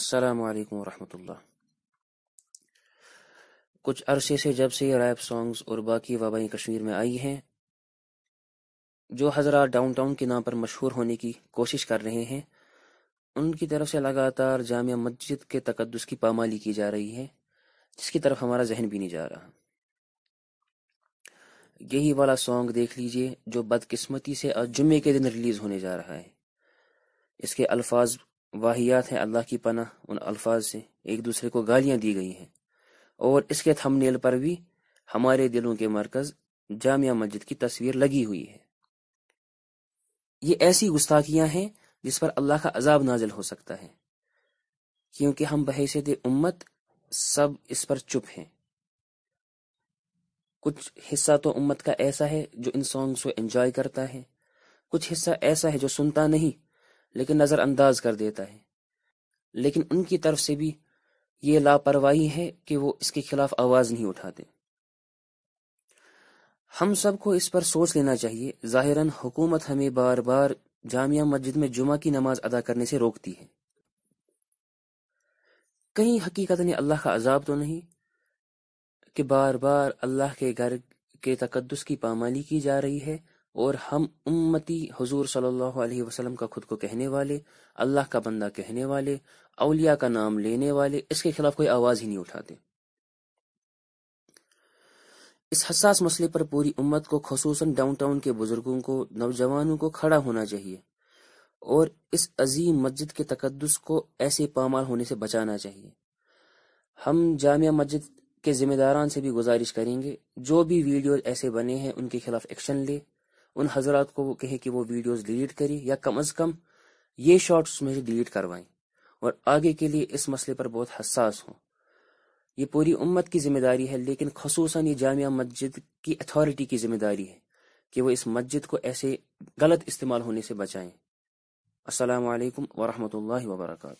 असलकम वरहमतुल्ला कुछ अरसे से जब से ये रैप सॉन्ग्स और बाकी वबाई कश्मीर में आई हैं जो हजरा टाउन के नाम पर मशहूर होने की कोशिश कर रहे हैं उनकी तरफ से लगातार जामिया मस्जिद के तकदस की पामाली की जा रही है जिसकी तरफ हमारा जहन भी नहीं जा रहा यही वाला सॉन्ग देख लीजिए जो बदकिस्मती से आज जुम्मे के दिन रिलीज होने जा रहा है इसके अल्फाज वाहियात है अल्लाह की पनाह उन अल्फाज से एक दूसरे को गालियां दी गई हैं और इसके थंबनेल पर भी हमारे दिलों के मरकज जामिया मस्जिद की तस्वीर लगी हुई है ये ऐसी गुस्ताखियां हैं जिस पर अल्लाह का अजाब नाजिल हो सकता है क्योंकि हम बहसीत उम्मत सब इस पर चुप हैं कुछ हिस्सा तो उम्मत का ऐसा है जो इन सॉन्ग्स को एंजॉय करता है कुछ हिस्सा ऐसा है जो सुनता नहीं लेकिन नज़रअंदाज कर देता है लेकिन उनकी तरफ से भी ये लापरवाही है कि वो इसके खिलाफ आवाज़ नहीं उठाते हम सबको इस पर सोच लेना चाहिए जाहिरन हुकूमत हमें बार बार जामिया मस्जिद में जुमा की नमाज अदा करने से रोकती है कहीं हकीकत ने अल्लाह का अजाब तो नहीं कि बार बार अल्लाह के घर के तकदस की पामाली की जा रही है और हम उम्मती हजूर सल्लल्लाहु वसल्लम का खुद को कहने वाले अल्लाह का बंदा कहने वाले अलिया का नाम लेने वाले इसके खिलाफ कोई आवाज ही नहीं उठाते इस हसास मसले पर पूरी उम्मत को खसूस डाउनटाउन के बुजुर्गों को नौजवानों को खड़ा होना चाहिए और इस अजीम मस्जिद के तकदस को ऐसे पामाल होने से बचाना चाहिए हम जामिया मस्जिद के जिम्मेदारान से भी गुजारिश करेंगे जो भी वीडियो ऐसे बने हैं उनके खिलाफ एक्शन ले उन हजरात को वो कहे कि वो वीडियोस डिलीट करी या कम अज कम ये शॉर्ट्स मुझे डिलीट करवाएं और आगे के लिए इस मसले पर बहुत हसास हों ये पूरी उम्मत की जिम्मेदारी है लेकिन खसूस ये जामिया मस्जिद की अथॉरिटी की जिम्मेदारी है कि वो इस मस्जिद को ऐसे गलत इस्तेमाल होने से बचाएं असलकम वरहमल वर्का